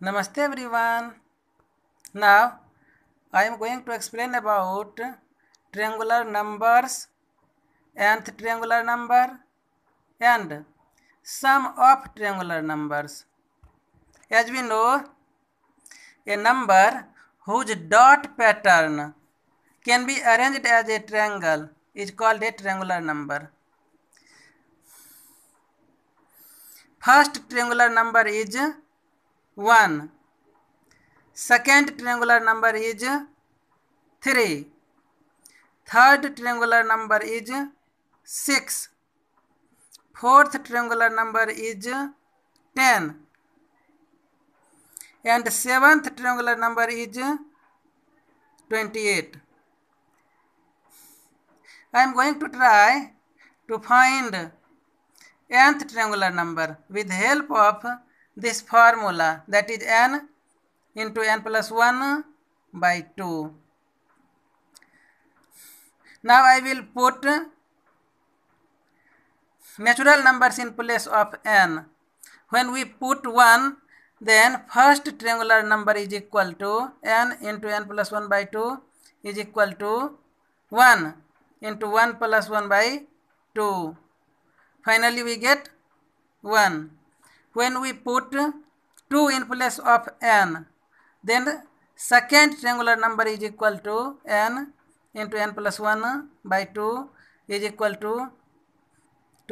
Namaste everyone. Now I am going to explain about triangular numbers, nth triangular number and sum of triangular numbers. As we know, a number whose dot pattern can be arranged as a triangle is called a triangular number. First triangular number is one, second triangular number is 3. Third triangular number is 6. Fourth triangular number is 10. And seventh triangular number is 28. I am going to try to find nth triangular number with help of this formula that is n into n plus 1 by 2. Now I will put natural numbers in place of n. When we put 1 then first triangular number is equal to n into n plus 1 by 2 is equal to 1 into 1 plus 1 by 2. Finally we get 1 when we put 2 in place of n, then second triangular number is equal to n into n plus 1 by 2 is equal to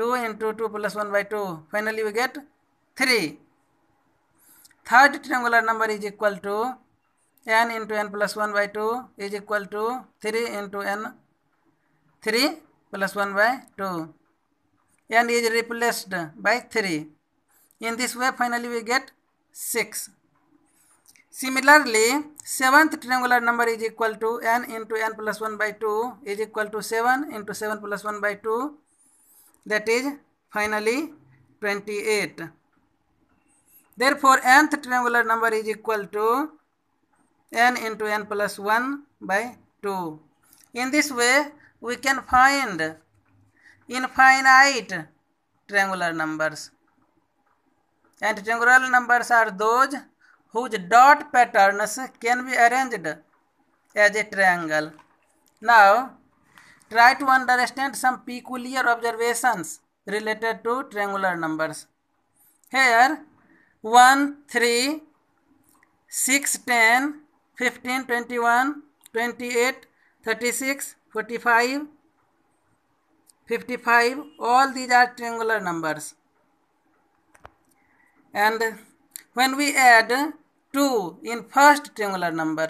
2 into 2 plus 1 by 2. Finally, we get 3. Third triangular number is equal to n into n plus 1 by 2 is equal to 3 into n 3 plus 1 by 2. n is replaced by 3. In this way, finally we get 6. Similarly, seventh triangular number is equal to n into n plus 1 by 2 is equal to 7 into 7 plus 1 by 2. That is finally 28. Therefore, nth triangular number is equal to n into n plus 1 by 2. In this way, we can find infinite triangular numbers and general numbers are those whose dot patterns can be arranged as a triangle. Now, try to understand some peculiar observations related to triangular numbers. Here, 1, 3, 6, 10, 15, 21, 28, 36, 45, 55, all these are triangular numbers and when we add 2 in first triangular number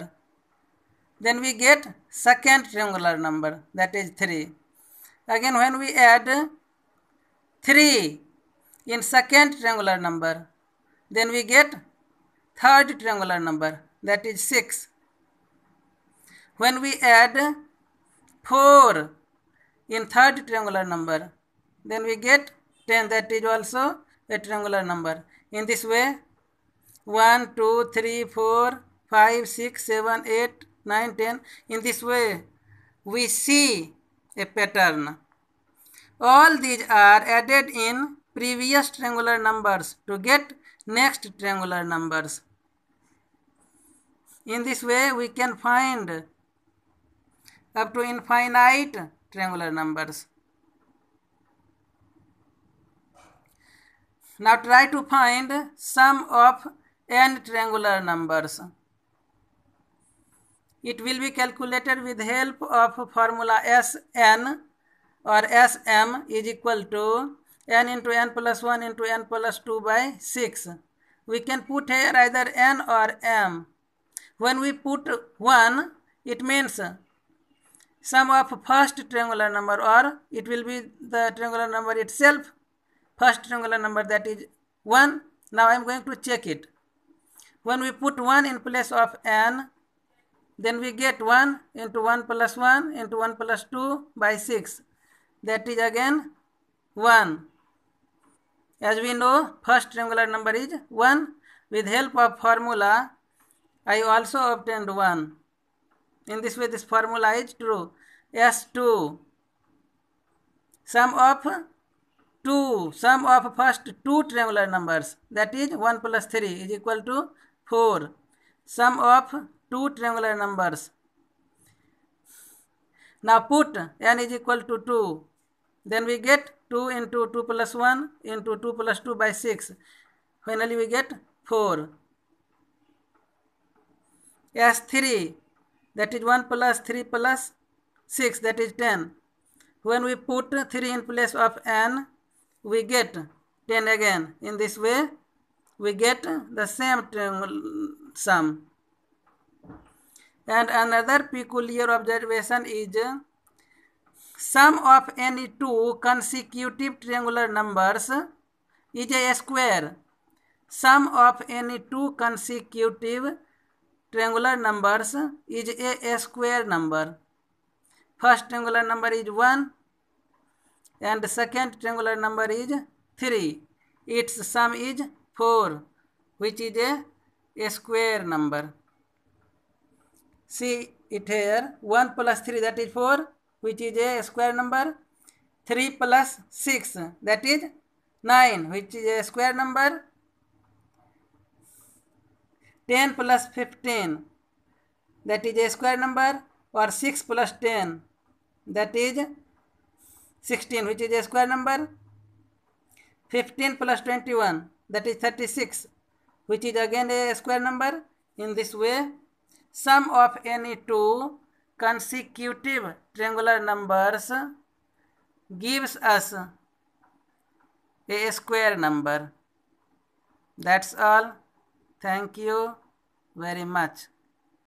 then we get second triangular number that is 3 again when we add 3 in second triangular number then we get third triangular number that is 6 when we add 4 in third triangular number then we get 10 that is also a triangular number in this way 1 2 3 4 5 6 7 8 9 10 in this way we see a pattern all these are added in previous triangular numbers to get next triangular numbers in this way we can find up to infinite triangular numbers Now try to find sum of n triangular numbers. It will be calculated with help of formula Sn or Sm is equal to n into n plus 1 into n plus 2 by 6. We can put here either n or m. When we put 1, it means sum of first triangular number or it will be the triangular number itself first triangular number that is 1 now I am going to check it when we put 1 in place of n then we get 1 into 1 plus 1 into 1 plus 2 by 6 that is again 1 as we know first triangular number is 1 with help of formula I also obtained 1 in this way this formula is true S2 sum of 2. Sum of first 2 triangular numbers that is 1 plus 3 is equal to 4. Sum of 2 triangular numbers. Now put n is equal to 2. Then we get 2 into 2 plus 1 into 2 plus 2 by 6. Finally we get 4. Yes, 3 that is 1 plus 3 plus 6 that is 10. When we put 3 in place of n we get 10 again. In this way, we get the same sum. And another peculiar observation is sum of any two consecutive triangular numbers is a square. Sum of any two consecutive triangular numbers is a square number. First triangular number is 1, and second triangular number is 3 its sum is 4 which is a, a square number see it here 1 plus 3 that is 4 which is a square number 3 plus 6 that is 9 which is a square number 10 plus 15 that is a square number or 6 plus 10 that is 16 which is a square number 15 plus 21 that is 36 which is again a square number in this way sum of any two consecutive triangular numbers gives us a square number that's all thank you very much